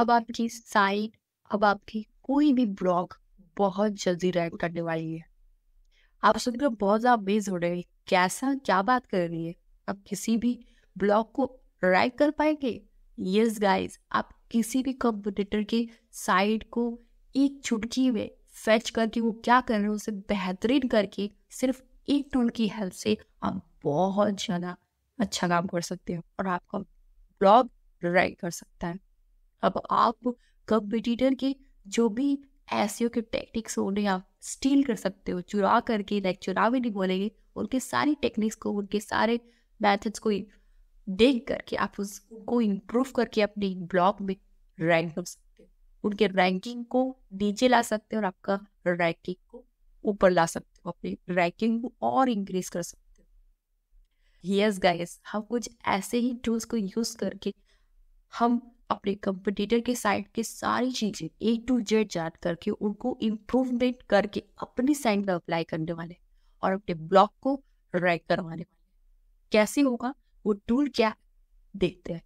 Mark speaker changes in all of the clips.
Speaker 1: अब आपकी साइट अब आपकी कोई भी ब्लॉग बहुत जल्दी रैंक करने वाली है आप सुनकर बहुत ज़्यादा बेज हो रहे हैं कैसा क्या बात कर रही है आप किसी भी ब्लॉग को रैंक कर पाएंगे यस गाइस आप किसी भी कंपटीटर के साइट को एक चुटकी में फेच करके वो क्या कर रहे हो उसे बेहतरीन करके सिर्फ एक टोल की हेल्प से आप बहुत ज़्यादा अच्छा काम कर सकते हो और आपका ब्लॉग रैंक कर सकता है अब आप कंपिटिटर के जो भी ऐसे के टेक्निक्स उन्हें आप स्टील कर सकते हो चुरा करके लाइक चुरा भी नहीं बोलेंगे उनके सारी टेक्निक्स को उनके सारे मैथड्स को देख करके आप उसको इम्प्रूव करके अपने ब्लॉग में रैंक कर सकते हो उनके रैंकिंग को नीचे ला सकते हो और आपका रैंकिंग को ऊपर ला सकते हो अपनी रैंकिंग को और इंक्रीज कर सकते हो यस गाइस हम कुछ ऐसे ही टूल्स को यूज करके हम अपने कंपटीटर के साइड के सारी चीजें ए टू जेड जान करके उनको इम्प्रूवमेंट करके अपनी साइड में अप्लाई करने वाले और अपने ब्लॉक को रैंक करवाने वाले कैसे होगा वो टूल क्या देखते हैं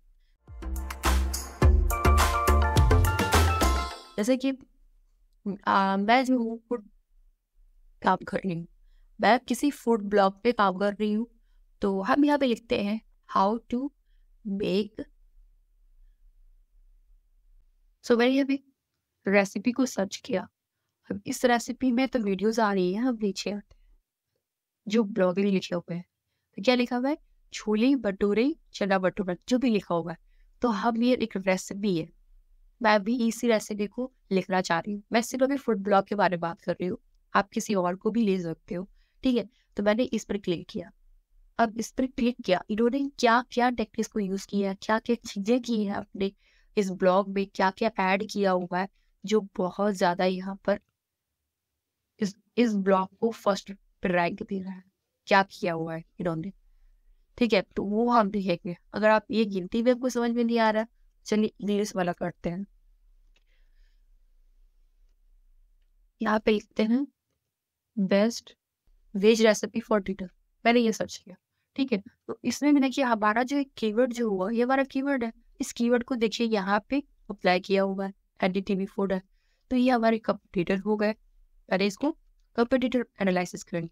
Speaker 1: जैसे कि आ, मैं जो हूँ फूड काम कर रही हूँ मैं किसी फूड ब्लॉग पे काम कर रही हूँ तो हम यहाँ पे लिखते हैं how to make so so, मैंने अभी रेसिपी को सर्च किया अब इस रेसिपी में तो वीडियोस आ रही हैं अब नीचे आते हैं जो ब्लॉगिंग लिखे हुए हैं तो क्या लिखा हुआ है छोले भटूरे चना भटूरा जो भी लिखा हुआ है तो हम ये एक रेसिपी है मैं भी इसी रेसिपी को लिखना चाह रही हूँ मैं सिर्फ अभी फूड ब्लॉग के बारे में बात कर रही हूँ आप किसी और को भी ले सकते हो ठीक है तो मैंने इस पर क्लिक किया अब इस पर क्लिक किया इन्होंने क्या क्या टेक्निक्स को यूज किया क्या क्या चीजें की हैं अपने इस ब्लॉग में क्या क्या ऐड किया हुआ है जो बहुत ज़्यादा यहाँ पर इस इस ब्लॉग को फर्स्ट रैंक दे रहा है क्या किया हुआ है इन्होंने ठीक है तो वो हम देखेंगे अगर आप ये गिनती भी आपको समझ में नहीं आ रहा चलिए इंग्लिश वाला करते हैं यहाँ पे लिखते हैं best veg recipe for dinner मैंने ये सर्च किया ठीक है तो इसमें भी देखिए हमारा जो कीवर्ड जो हुआ ये हमारा कीवर्ड है इस कीवर्ड को देखिए यहाँ पे अप्लाई किया हुआ है टी फोल्डर तो ये हमारे कंपटीटर हो गए अरे इसको कंपटीटर एनालिसिस करेंगे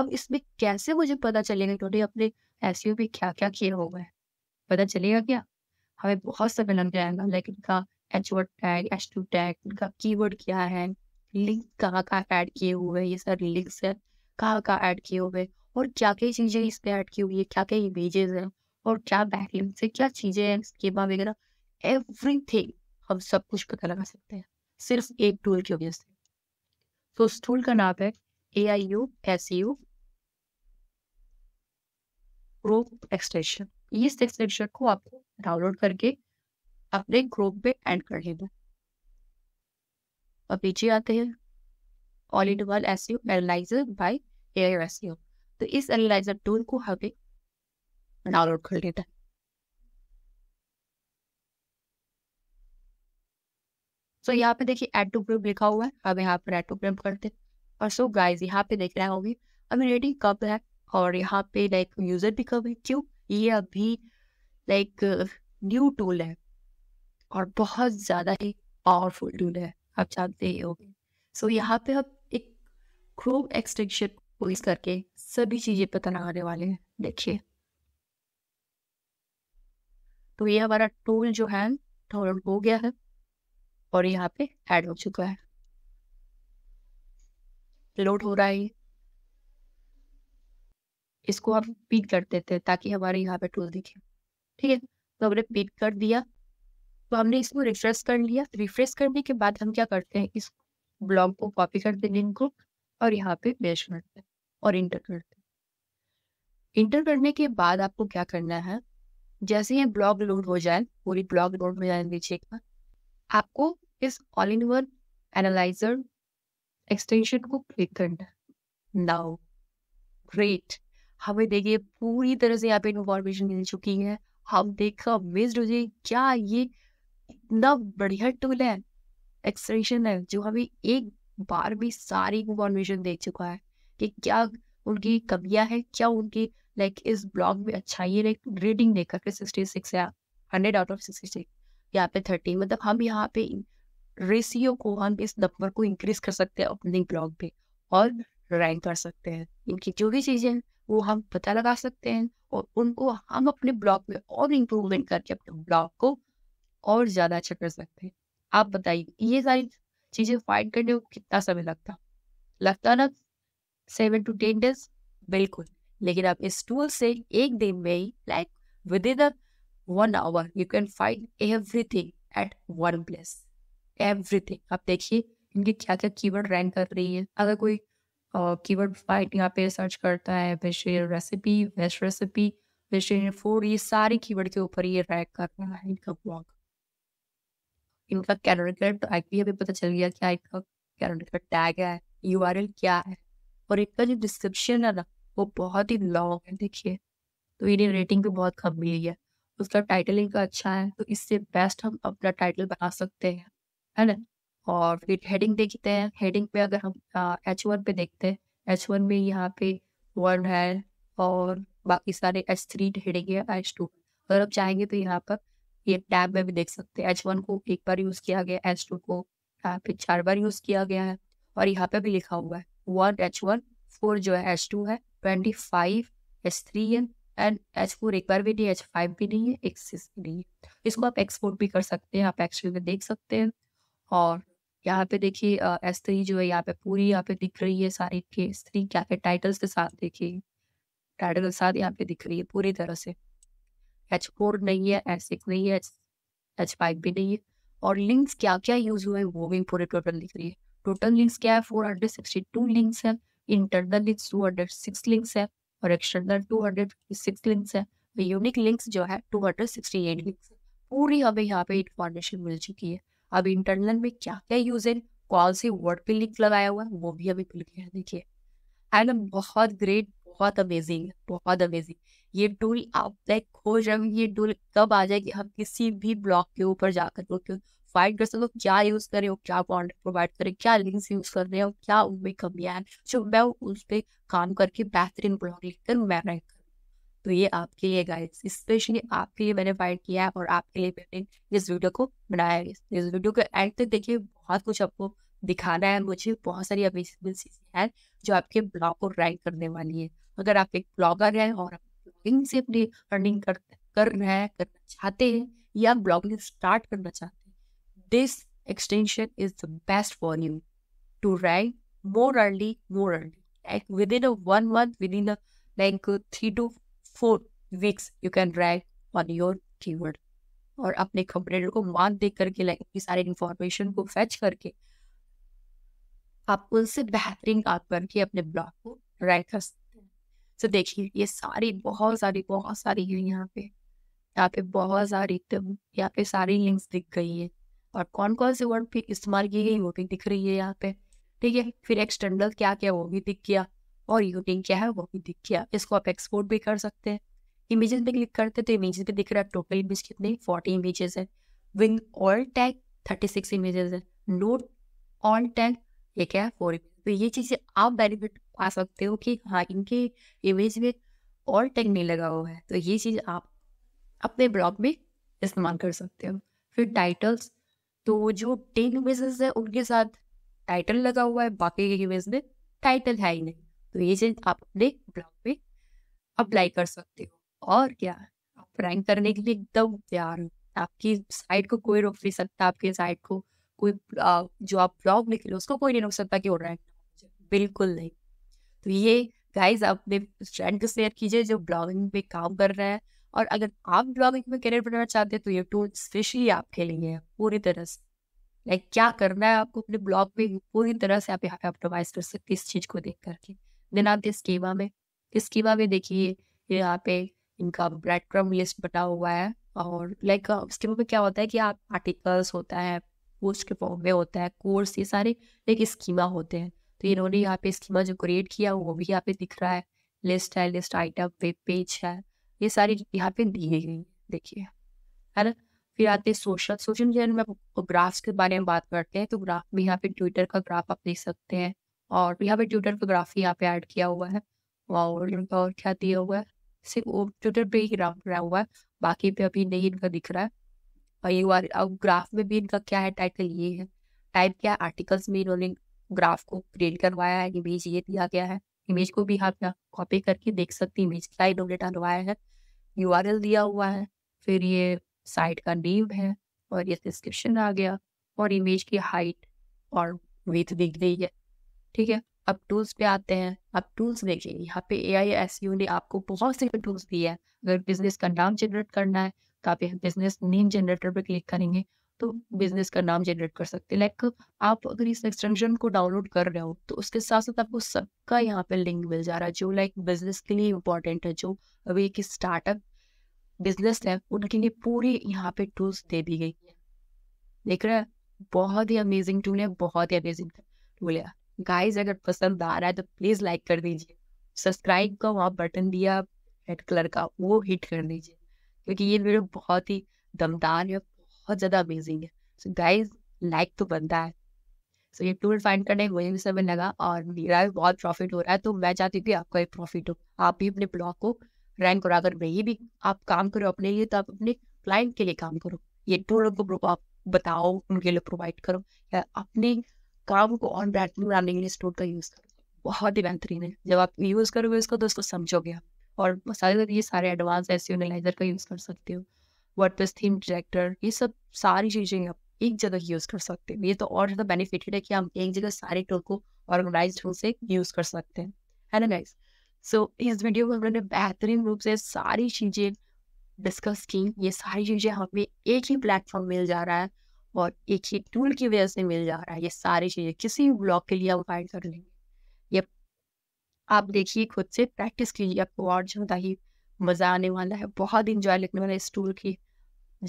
Speaker 1: अब इसमें कैसे मुझे पता चलेगा इन्होंने अपने एस में क्या क्या किया हुआ है पता चलेगा क्या हमें बहुत समय लग जाएगा लाइक इनका H word tag H two tag इनका कीवर्ड क्या है लिंक कहाँ कहाँ ऐड किए हुए ये सारे लिंक्स है कहाँ कहाँ ऐड किए हुए और क्या क्या चीज़ें इस पर ऐड की हुई है क्या क्या इमेजेस हैं और क्या बैकलिंग से क्या चीजें हैं स्केमा वगैरह एवरीथिंग हम सब कुछ पता लगा सकते हैं सिर्फ एक टूल की वजह से तो उस टूल का नाम है A I U S U group extension इस एक्सटेंशन को आपको डाउनलोड करके अपने ग्रुप पे एड कर लेना और पीछे आते हैं all in one S U analyzer by A I S U तो इस एनालाइजर टूल को हमें डाउनलोड कर लेता है सो यहाँ पे देखिए एड टू ग्रुप लिखा हुआ है अब यहाँ पर एड टू ग्रुप करते हैं और सो so, गाइस यहाँ पे देख रहे होंगे अभी रेटिंग कब है और यहाँ पे लाइक यूजर भी कब है क्यों ये अभी लाइक न्यू टूल है और बहुत ज़्यादा ही पावरफुल टूल है आप जानते ही होंगे सो so, यहाँ पे हम एक क्रोम एक्सटेंशन को यूज करके सभी चीज़ें पता लगाने वाले हैं देखिए तो ये हमारा टूल जो है डाउनलोड हो गया है और यहाँ पे ऐड हो चुका है लोड हो रहा है इसको हम पीट कर देते हैं ताकि हमारे यहाँ पे टूल दिखे ठीक है तो हमने पीट कर दिया तो हमने इसको रिफ्रेश कर लिया रिफ्रेश करने के बाद हम क्या करते हैं इस ब्लॉग को कॉपी करते हैं को और यहाँ पे पेश करते हैं और इंटर करते हैं इंटर करने के बाद आपको क्या करना है जैसे ये ब्लॉग लोड हो जाए पूरी ब्लॉग लोड हो जाए लीजिएगा आपको इस all in one analyzer extension को क्लिक करना है नाउ ग्रेट हमें देखिए पूरी तरह से यहाँ पे इन्फॉर्मेशन मिल चुकी है हम देख अमेज हो जाए क्या ये इतना बढ़िया टूल है एक्सटेंशन है जो हमें एक बार भी सारी इन्फॉर्मेशन देख चुका है कि क्या उनकी कमियां हैं क्या उनकी लाइक like, इस ब्लॉग में अच्छा ये लाइक रेटिंग देकर के सिक्सटी सिक्स या hundred out of sixty six यहाँ पे थर्टी मतलब हम यहाँ पे रेशियो को हम इस नंबर को इंक्रीज कर सकते हैं अपने ब्लॉग पे और रैंक कर सकते हैं इनकी जो भी चीज़ें वो हम पता लगा सकते हैं और उनको हम अपने ब्लॉग में और इम्प्रूवमेंट करके अपने ब्लॉग को और ज़्यादा अच्छा कर सकते हैं आप बताइए ये सारी चीज़ें फाइंड करने को कितना समय लगता लगता ना सेवन टू टेन डेज बिल्कुल लेकिन आप इस टूल से एक दिन में ही like with in a one hour you can find everything at one place everything आप देखिए इनके क्या क्या कीवर्ड रैंक कर रही है अगर कोई कीवर्ड फाइट यहाँ पे सर्च करता है vegetarian recipe veg recipe vegetarian food ये सारे कीवर्ड के ऊपर ये रैंक कर रहा है इनका ब्लॉग इनका कैलोरी टैग तो आईपीए भी पता चल गया क्या इनका कैलोरी टैग है यू आर एल क्या है और इनका जो डिस्क्रिप्शन है ना वो बहुत ही लॉन्ग है देखिए तो इन्हें रेटिंग भी बहुत कम मिली है उसका टाइटल इनका अच्छा है तो इससे बेस्ट हम अपना टाइटल बना सकते हैं है ना और फिर हेडिंग देखते हैं हेडिंग पे अगर हम एच वन पे देखते हैं एच वन में यहाँ पे वर्ड है और बाकी सारे एच थ्री हेडिंग है एच टू अगर हम चाहेंगे तो यहाँ पर ये टैब में भी देख सकते हैं एच वन को एक बार यूज़ किया गया एच टू को यहाँ पे चार बार यूज़ किया गया है और यहाँ पे भी लिखा हुआ है वन एच वन फोर जो है एच टू है ट्वेंटी फाइव एच थ्री है एंड एच फोर एक बार भी नहीं एच फाइव भी नहीं है एक सिक्स भी नहीं है इसको आप एक्सपोर्ट भी कर सकते हैं आप एक्सपोर्ट में देख सकते हैं और यहाँ पे देखिए एस थ्री जो है यहाँ पे पूरी यहाँ पे दिख रही है सारी के एस थ्री क्या है टाइटल्स के साथ देखिए टाइटल के साथ यहाँ पे दिख रही है पूरी तरह से एच फोर नहीं है एच सिक्स नहीं है एच फाइव भी नहीं है और लिंक्स क्या क्या यूज हुए हैं वो भी पूरे टोटल दिख रही है टोटल लिंक्स क्या है four hundred sixty two links है internal links two hundred six links है और external two hundred six links है यूनिक तो लिंक्स जो है two hundred sixty eight links पूरी हमें यहाँ पे इंफॉर्मेशन मिल चुकी है अब इंटरनल में क्या क्या यूज है कौन से वर्ड पे लिंक लगाया हुआ है वो भी हमें खुल गया देखिए एंड बहुत ग्रेट बहुत अमेजिंग है बहुत अमेजिंग ये टूल आप तक खोज रहे ये टूल कब आ जाएगी हम किसी भी ब्लॉक के ऊपर जाकर तो फाइंड कर सकते हो तो क्या यूज कर रहे हो क्या कॉन्टेंट प्रोवाइड कर रहे हो क्या लिंक्स यूज कर रहे हो क्या उनमें कमियाँ हैं जो तो मैं उस पर काम करके बेहतरीन ब्लॉग लिखकर मैं रैंक करूँ तो ये आपके लिए गाइड स्पेशली आपके लिए मैंने फाइंड किया है और आपके लिए मैंने इस वीडियो को बनाया है इस वीडियो के एंड तक देखिए बहुत कुछ आपको दिखाना है मुझे बहुत सारी अवेलेबल चीज़ें हैं जो आपके ब्लॉग को रैंक करने वाली है अगर आप एक ब्लॉगर हैं और आप ब्लॉगिंग से अपनी अर्निंग कर कर रहे हैं करना चाहते हैं या ब्लॉगिंग स्टार्ट करना चाहते हैं This extension is the best for you to rank more early, more early. Like within a one month, within a like three to four weeks, you can rank on your keyword. और अपने computer को मान देख करके like अपनी सारी information को fetch करके आप उनसे बेहतरीन काम करके अपने ब्लॉग को रैंक कर सकते हैं तो देखिए ये सारी बहुत सारी बहुत सारी है यहाँ पे यहाँ पे बहुत सारी यहाँ पे सारी लिंक्स दिख गई है और कौन कौन से वर्ड फिर इस्तेमाल की गई वो भी दिख रही है यहाँ पे ठीक है फिर एक्सटर्नल क्या क्या वो भी दिख गया और यूटिंग क्या है वो भी दिख गया इसको आप एक्सपोर्ट भी कर सकते हैं इमेजेस पे क्लिक करते तो इमेजेस पे दिख रहा है टोटल इमेज कितने फोर्टी इमेजेस है with all tag thirty six images है नोट ऑल टैग ये क्या है फोर इमेज तो ये चीज़ें आप बेनिफिट पा सकते हो कि हाँ इनके इमेज में ऑल टैग नहीं लगा हुआ है तो ये चीज़ आप अपने ब्लॉग में इस्तेमाल कर सकते हो फिर टाइटल्स तो जो टेन इमेजेस है उनके साथ टाइटल लगा हुआ है बाकी के इमेज में टाइटल है ही नहीं तो ये चीज आप अपने ब्लॉग पे अप्लाई कर सकते हो और क्या आप रैंक करने के लिए एकदम तैयार हो आपकी साइट को कोई रोक नहीं सकता आपकी साइट को कोई जो आप ब्लॉग निकले उसको कोई नहीं रोक सकता कि वो रैंक बिल्कुल नहीं तो ये गाइज अपने फ्रेंड को शेयर कीजिए जो ब्लॉगिंग पे काम कर रहा है और अगर आप ब्लॉगिंग में करियर बनाना चाहते हैं तो ये टूल स्पेशली आपके लिए है पूरी तरह से लाइक क्या करना है आपको अपने ब्लॉग में पूरी तरह से आप यहाँ पे ऑप्टोमाइज कर सकते इस चीज को देख करके देन आप स्कीमा में स्कीमा में देखिए यहाँ पे इनका ब्रेड क्रम लिस्ट बना हुआ है और लाइक स्कीमा में क्या होता है कि आप आर्टिकल्स होता है पोस्ट के फॉर्म में होता है कोर्स ये सारे लाइक स्कीमा होते हैं तो इन्होंने यहाँ पे स्कीमा जो क्रिएट किया वो भी यहाँ पे दिख रहा है लिस्ट है लिस्ट आइटम वेब पेज है ये सारी यहाँ पे दी गई देखिए है ना फिर हम्म। आते हैं सोशल सोशल मीडिया में ग्राफ्स के बारे में बात करते हैं तो ग्राफ भी यहाँ पे ट्विटर का ग्राफ आप देख सकते हैं और यहाँ पे ट्विटर का ग्राफ यहाँ पे ऐड किया हुआ है और इनका और क्या दिया हुआ है सिर्फ वो ट्विटर पे ही ग्राफ रहा हुआ है बाकी पे अभी नहीं इनका दिख रहा है और ये बार अब ग्राफ में भी इनका क्या है टाइटल ये है टाइप क्या है आर्टिकल्स में इन्होंने ग्राफ को क्रिएट करवाया है इमेज ये दिया गया है इमेज को भी आप यहाँ कॉपी करके देख सकते हैं इमेज क्या इन्होंने डलवाया है यू दिया हुआ है फिर ये साइट का नेम है और ये डिस्क्रिप्शन आ गया और इमेज की हाइट और विथ दिख गई है ठीक है अब टूल्स पे आते हैं अब टूल्स देखिए यहाँ पे ए आई एस यू ने आपको बहुत से टूल्स दिए हैं अगर बिजनेस का नाम जनरेट करना है तो आप यहाँ बिजनेस नेम जनरेटर पर क्लिक करेंगे तो बिजनेस का नाम जनरेट कर सकते हैं लाइक आप अगर इस एक्सटेंशन को डाउनलोड कर रहे हो तो उसके साथ साथ आपको सबका यहाँ पे लिंक मिल जा रहा है जो लाइक बिजनेस के लिए इम्पोर्टेंट है जो अभी एक स्टार्टअप बिजनेस है उनके लिए पूरी यहाँ पे टूल्स दे दी गई है देख रहे हैं बहुत ही अमेजिंग टूल है बहुत ही अमेजिंग टूल है गाइज अगर पसंद आ रहा है तो प्लीज़ लाइक कर दीजिए सब्सक्राइब का वहाँ बटन दिया रेड कलर का वो हिट कर दीजिए क्योंकि ये वीडियो बहुत ही दमदार है बहुत ज़्यादा अमेजिंग है सो गाइज लाइक तो बनता है सो ये टूल फाइंड करने में मुझे समय लगा और मेरा भी बहुत प्रॉफिट हो रहा है तो मैं चाहती हूँ कि आपका एक प्रॉफिट हो आप भी अपने ब्लॉग को रैंक और अगर नहीं भी आप काम करो अपने लिए तो आप अपने क्लाइंट के लिए काम करो ये टूलों को आप बताओ उनके लिए प्रोवाइड करो या अपने काम को और बेहतर बनाने के लिए स्टोर का यूज़ करो बहुत ही बेहतरीन है जब आप यूज़ करोगे इसको तो उसको समझोगे आप और सारे ये सारे एडवांस एस एनालाइजर का यूज़ कर सकते हो वर्ड थीम डायरेक्टर ये सब सारी चीज़ें आप एक जगह यूज़ कर सकते हैं ये तो और ज़्यादा बेनिफिटेड है कि हम एक जगह सारे टूल को ऑर्गेनाइज ढंग से यूज़ कर सकते हैं है सो इस वीडियो में उन्होंने बेहतरीन रूप से सारी चीज़ें डिस्कस की ये सारी चीज़ें हमें एक ही प्लेटफॉर्म मिल जा रहा है और एक ही टूल की वजह से मिल जा रहा है ये सारी चीज़ें किसी भी ब्लॉग के लिए अवॉइड कर लेंगे ये आप देखिए खुद से प्रैक्टिस कीजिए आपको और ज़्यादा ही मज़ा आने वाला है बहुत इंजॉय लगने वाला है इस टूल की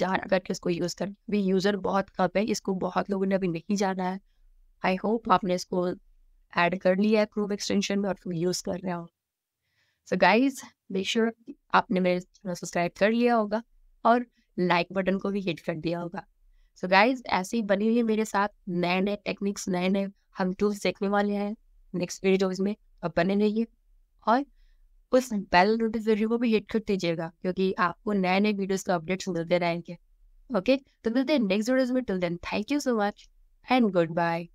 Speaker 1: जान करके इसको यूज़ कर भी यूज़र बहुत कम है इसको बहुत लोगों ने अभी नहीं जाना है आई होप आपने इसको ऐड कर लिया है प्रूफ एक्सटेंशन में और यूज़ कर रहे हो सो गाइज मेक श्योर आपने मेरे चैनल सब्सक्राइब कर लिया होगा और लाइक बटन को भी हिट कर दिया होगा सो गाइज ऐसे ही बनी हुई है मेरे साथ नए नए टेक्निक्स नए नए हम टूल्स देखने वाले हैं नेक्स्ट वीडियोज में अब बने रहिए और उस बेल नोटिफिकेशन को भी हिट कर दीजिएगा क्योंकि आपको नए नए वीडियोज का अपडेट्स मिलते रहेंगे ओके तो मिलते हैं नेक्स्ट वीडियोज में till then thank you so much and good bye